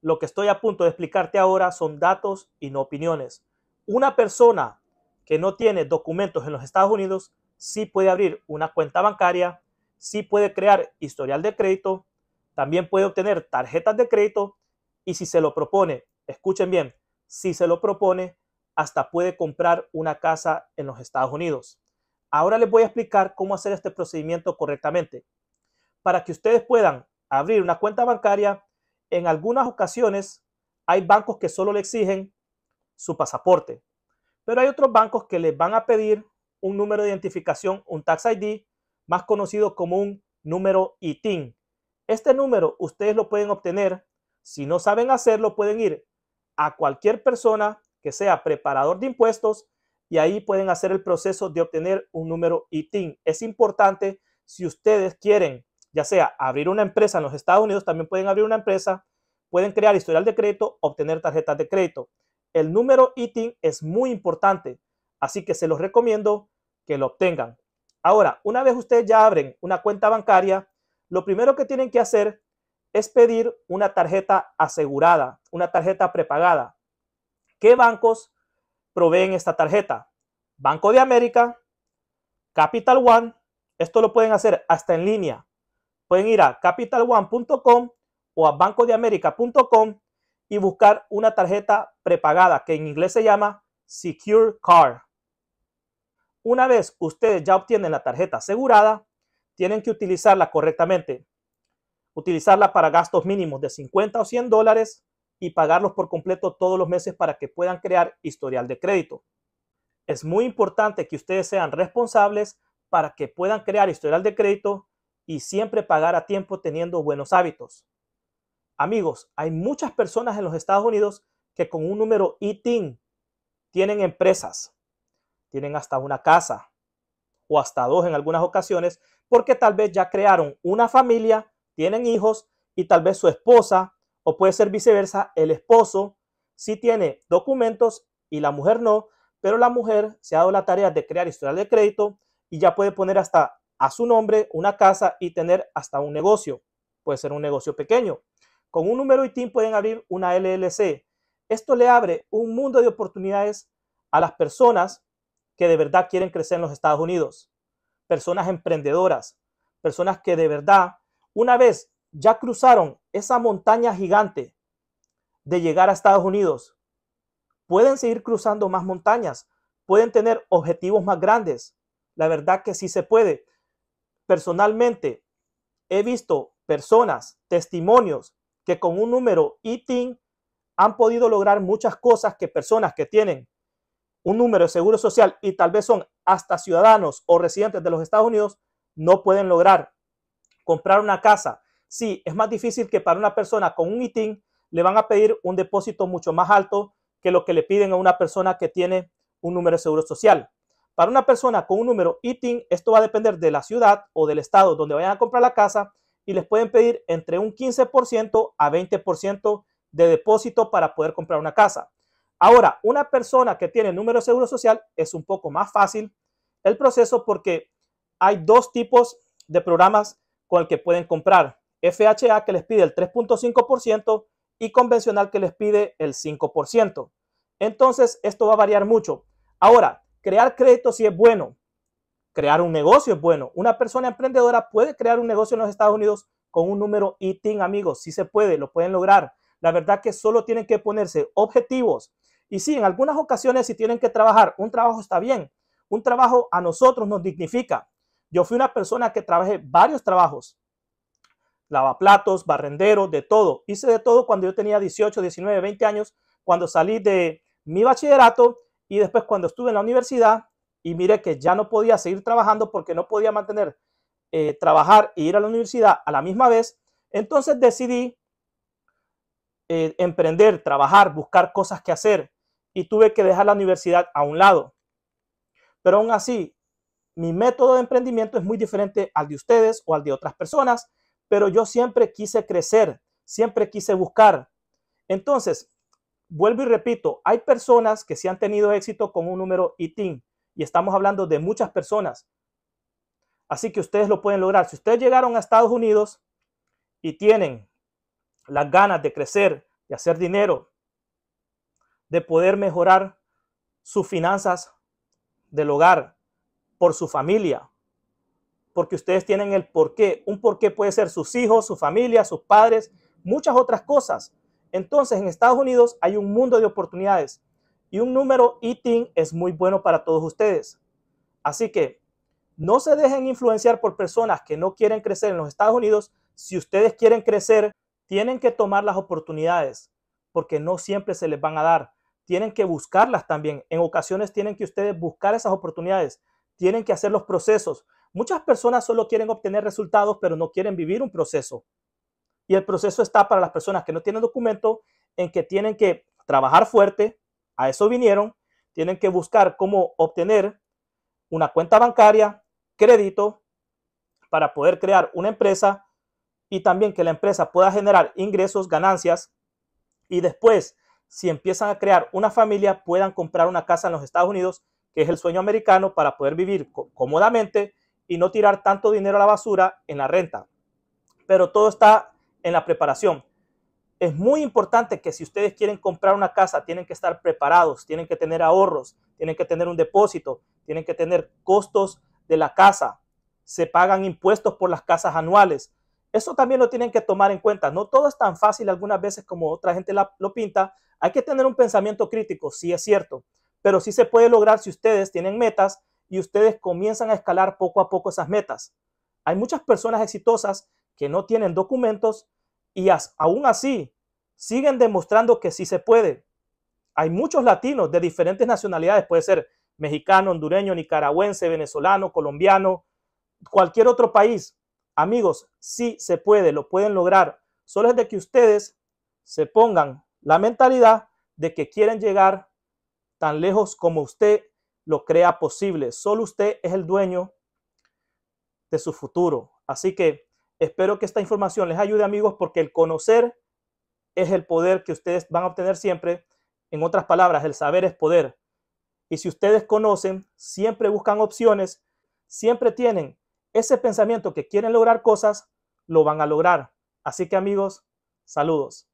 Lo que estoy a punto de explicarte ahora son datos y no opiniones. Una persona que no tiene documentos en los Estados Unidos sí puede abrir una cuenta bancaria, sí puede crear historial de crédito, también puede obtener tarjetas de crédito y si se lo propone, escuchen bien, si se lo propone, hasta puede comprar una casa en los Estados Unidos. Ahora les voy a explicar cómo hacer este procedimiento correctamente. Para que ustedes puedan abrir una cuenta bancaria, en algunas ocasiones hay bancos que solo le exigen su pasaporte, pero hay otros bancos que les van a pedir un número de identificación, un tax ID, más conocido como un número ITIN. Este número ustedes lo pueden obtener. Si no saben hacerlo, pueden ir a cualquier persona que sea preparador de impuestos y ahí pueden hacer el proceso de obtener un número ITIN. Es importante si ustedes quieren ya sea abrir una empresa en los Estados Unidos, también pueden abrir una empresa, pueden crear historial de crédito, obtener tarjetas de crédito. El número ITIN es muy importante, así que se los recomiendo que lo obtengan. Ahora, una vez ustedes ya abren una cuenta bancaria, lo primero que tienen que hacer es pedir una tarjeta asegurada, una tarjeta prepagada. ¿Qué bancos proveen esta tarjeta? Banco de América, Capital One, esto lo pueden hacer hasta en línea pueden ir a capitalone.com o a bancodeamerica.com y buscar una tarjeta prepagada que en inglés se llama Secure Card. Una vez ustedes ya obtienen la tarjeta asegurada, tienen que utilizarla correctamente. Utilizarla para gastos mínimos de 50 o 100 dólares y pagarlos por completo todos los meses para que puedan crear historial de crédito. Es muy importante que ustedes sean responsables para que puedan crear historial de crédito y siempre pagar a tiempo teniendo buenos hábitos. Amigos, hay muchas personas en los Estados Unidos que con un número ITIN tienen empresas, tienen hasta una casa o hasta dos en algunas ocasiones, porque tal vez ya crearon una familia, tienen hijos y tal vez su esposa o puede ser viceversa, el esposo sí tiene documentos y la mujer no, pero la mujer se ha dado la tarea de crear historial de crédito y ya puede poner hasta a su nombre una casa y tener hasta un negocio. Puede ser un negocio pequeño. Con un número y tiempo pueden abrir una LLC. Esto le abre un mundo de oportunidades a las personas que de verdad quieren crecer en los Estados Unidos. Personas emprendedoras, personas que de verdad, una vez ya cruzaron esa montaña gigante de llegar a Estados Unidos, pueden seguir cruzando más montañas, pueden tener objetivos más grandes. La verdad que sí se puede. Personalmente, he visto personas, testimonios, que con un número ITIN han podido lograr muchas cosas que personas que tienen un número de seguro social y tal vez son hasta ciudadanos o residentes de los Estados Unidos, no pueden lograr comprar una casa. Sí, es más difícil que para una persona con un ITIN le van a pedir un depósito mucho más alto que lo que le piden a una persona que tiene un número de seguro social. Para una persona con un número ITIN, esto va a depender de la ciudad o del estado donde vayan a comprar la casa y les pueden pedir entre un 15% a 20% de depósito para poder comprar una casa. Ahora, una persona que tiene número de seguro social es un poco más fácil el proceso porque hay dos tipos de programas con el que pueden comprar. FHA que les pide el 3.5% y convencional que les pide el 5%. Entonces, esto va a variar mucho. Ahora, Crear crédito sí es bueno. Crear un negocio es bueno. Una persona emprendedora puede crear un negocio en los Estados Unidos con un número ITIN, amigos. Sí se puede, lo pueden lograr. La verdad que solo tienen que ponerse objetivos. Y sí, en algunas ocasiones si tienen que trabajar, un trabajo está bien. Un trabajo a nosotros nos dignifica. Yo fui una persona que trabajé varios trabajos. Lavaplatos, barrendero, de todo. Hice de todo cuando yo tenía 18, 19, 20 años. Cuando salí de mi bachillerato, y después cuando estuve en la universidad y miré que ya no podía seguir trabajando porque no podía mantener eh, trabajar e ir a la universidad a la misma vez, entonces decidí eh, emprender, trabajar, buscar cosas que hacer y tuve que dejar la universidad a un lado. Pero aún así, mi método de emprendimiento es muy diferente al de ustedes o al de otras personas, pero yo siempre quise crecer, siempre quise buscar. Entonces, vuelvo y repito, hay personas que se han tenido éxito con un número ITIN y estamos hablando de muchas personas. Así que ustedes lo pueden lograr. Si ustedes llegaron a Estados Unidos y tienen las ganas de crecer, de hacer dinero, de poder mejorar sus finanzas del hogar, por su familia, porque ustedes tienen el porqué. Un porqué puede ser sus hijos, su familia, sus padres, muchas otras cosas. Entonces, en Estados Unidos hay un mundo de oportunidades y un número ITIN es muy bueno para todos ustedes. Así que no se dejen influenciar por personas que no quieren crecer en los Estados Unidos. Si ustedes quieren crecer, tienen que tomar las oportunidades porque no siempre se les van a dar. Tienen que buscarlas también. En ocasiones tienen que ustedes buscar esas oportunidades. Tienen que hacer los procesos. Muchas personas solo quieren obtener resultados, pero no quieren vivir un proceso. Y el proceso está para las personas que no tienen documento, en que tienen que trabajar fuerte, a eso vinieron, tienen que buscar cómo obtener una cuenta bancaria, crédito, para poder crear una empresa y también que la empresa pueda generar ingresos, ganancias y después, si empiezan a crear una familia, puedan comprar una casa en los Estados Unidos, que es el sueño americano, para poder vivir cómodamente y no tirar tanto dinero a la basura en la renta. Pero todo está en la preparación. Es muy importante que si ustedes quieren comprar una casa, tienen que estar preparados, tienen que tener ahorros, tienen que tener un depósito, tienen que tener costos de la casa, se pagan impuestos por las casas anuales. Eso también lo tienen que tomar en cuenta. No todo es tan fácil algunas veces como otra gente lo pinta. Hay que tener un pensamiento crítico, sí es cierto, pero sí se puede lograr si ustedes tienen metas y ustedes comienzan a escalar poco a poco esas metas. Hay muchas personas exitosas que no tienen documentos y aún así siguen demostrando que sí se puede. Hay muchos latinos de diferentes nacionalidades, puede ser mexicano, hondureño, nicaragüense, venezolano, colombiano, cualquier otro país. Amigos, sí se puede, lo pueden lograr. Solo es de que ustedes se pongan la mentalidad de que quieren llegar tan lejos como usted lo crea posible. Solo usted es el dueño de su futuro. Así que Espero que esta información les ayude amigos porque el conocer es el poder que ustedes van a obtener siempre. En otras palabras, el saber es poder. Y si ustedes conocen, siempre buscan opciones, siempre tienen ese pensamiento que quieren lograr cosas, lo van a lograr. Así que amigos, saludos.